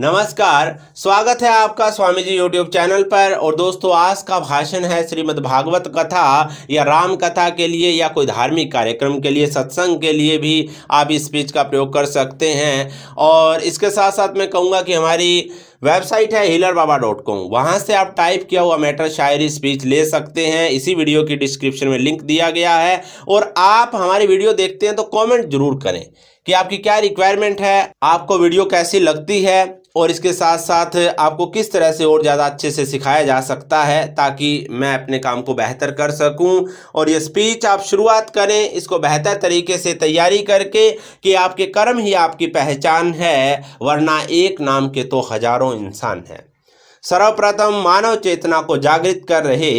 नमस्कार स्वागत है आपका स्वामी जी यूट्यूब चैनल पर और दोस्तों आज का भाषण है श्रीमद् भागवत कथा या राम कथा के लिए या कोई धार्मिक कार्यक्रम के लिए सत्संग के लिए भी आप इस स्पीच का प्रयोग कर सकते हैं और इसके साथ साथ मैं कहूँगा कि हमारी वेबसाइट है हिलर बाबा डॉट कॉम वहाँ से आप टाइप किया हुआ मैटर शायरी स्पीच ले सकते हैं इसी वीडियो की डिस्क्रिप्शन में लिंक दिया गया है और आप हमारी वीडियो देखते हैं तो कॉमेंट जरूर करें कि आपकी क्या रिक्वायरमेंट है आपको वीडियो कैसी लगती है और इसके साथ साथ आपको किस तरह से और ज़्यादा अच्छे से सिखाया जा सकता है ताकि मैं अपने काम को बेहतर कर सकूं और ये स्पीच आप शुरुआत करें इसको बेहतर तरीके से तैयारी करके कि आपके कर्म ही आपकी पहचान है वरना एक नाम के तो हज़ारों हजारों इंसान हैं सर्वप्रथम मानव चेतना को जागृत कर रहे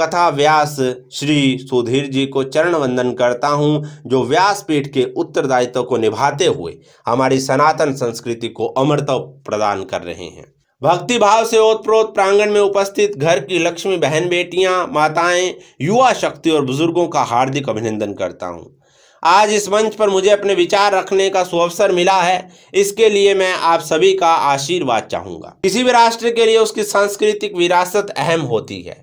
कथा व्यास श्री सुधीर जी को चरण वंदन करता हूं जो व्यासपीठ के उत्तरदायित्व को निभाते हुए हमारी सनातन संस्कृति को अमरता प्रदान कर रहे हैं भक्ति भाव से ओतप्रोत प्रांगण में उपस्थित घर की लक्ष्मी बहन बेटियां माताएं युवा शक्ति और बुजुर्गों का हार्दिक अभिनंदन करता हूं आज इस मंच पर मुझे अपने विचार रखने का सुअवसर मिला है इसके लिए मैं आप सभी का आशीर्वाद चाहूंगा किसी भी राष्ट्र के लिए उसकी सांस्कृतिक विरासत अहम होती है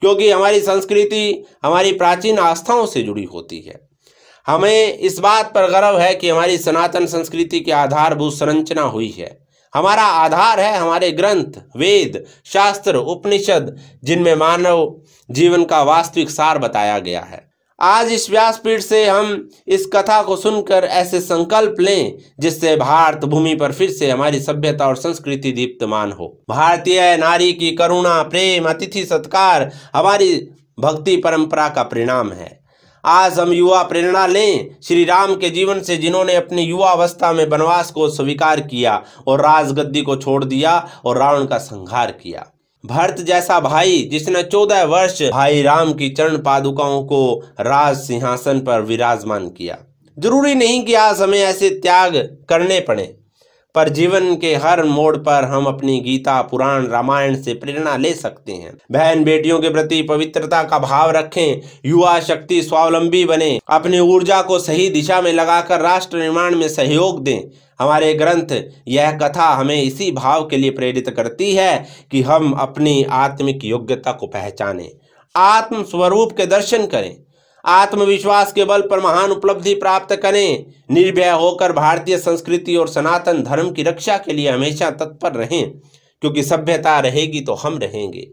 क्योंकि हमारी संस्कृति हमारी प्राचीन आस्थाओं से जुड़ी होती है हमें इस बात पर गर्व है कि हमारी सनातन संस्कृति की आधारभूत संरचना हुई है हमारा आधार है हमारे ग्रंथ वेद शास्त्र उपनिषद जिनमें मानव जीवन का वास्तविक सार बताया गया है आज इस व्यासपीठ से हम इस कथा को सुनकर ऐसे संकल्प लें जिससे भारत भूमि पर फिर से हमारी सभ्यता और संस्कृति दीप्तमान हो भारतीय नारी की करुणा प्रेम अतिथि सत्कार हमारी भक्ति परंपरा का परिणाम है आज हम युवा प्रेरणा लें श्री राम के जीवन से जिन्होंने अपनी युवा अवस्था में वनवास को स्वीकार किया और राजगद्दी को छोड़ दिया और रावण का संहार किया भरत जैसा भाई जिसने चौदह वर्ष भाई राम की चरण पादुकाओं को राज सिंहासन पर विराजमान किया जरूरी नहीं कि आज हमें ऐसे त्याग करने पड़े पर जीवन के हर मोड़ पर हम अपनी गीता पुराण रामायण से प्रेरणा ले सकते हैं बहन बेटियों के प्रति पवित्रता का भाव रखें युवा शक्ति स्वावलंबी बने अपनी ऊर्जा को सही दिशा में लगाकर राष्ट्र निर्माण में सहयोग दें हमारे ग्रंथ यह कथा हमें इसी भाव के लिए प्रेरित करती है कि हम अपनी आत्मिक योग्यता को पहचानें आत्म स्वरूप के दर्शन करें आत्मविश्वास के बल पर महान उपलब्धि प्राप्त करें निर्भय होकर भारतीय संस्कृति और सनातन धर्म की रक्षा के लिए हमेशा तत्पर रहें क्योंकि सभ्यता रहेगी तो हम रहेंगे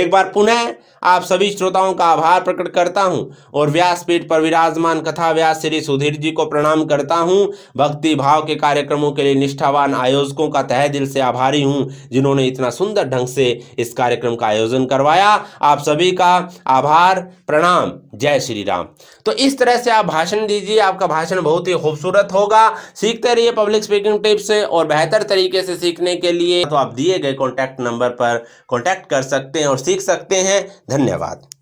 एक बार पुनः आप सभी श्रोताओं का आभार प्रकट करता हूँ और व्यासपीठ पर विराजमान कथा व्यास श्री सुधीर जी को प्रणाम करता हूँ भक्ति भाव के कार्यक्रमों के लिए निष्ठावान आयोजकों का तह दिल से आभारी हूँ जिन्होंने इतना सुंदर ढंग से इस कार्यक्रम का आयोजन करवाया आप सभी का आभार प्रणाम जय श्री राम तो इस तरह से आप भाषण दीजिए आपका भाषण बहुत ही खूबसूरत होगा सीखते रहिए पब्लिक स्पीकिंग टिप्स और बेहतर तरीके से सीखने के लिए तो आप दिए गए कॉन्टैक्ट नंबर पर कॉन्टैक्ट कर सकते हैं और सीख सकते हैं धन्यवाद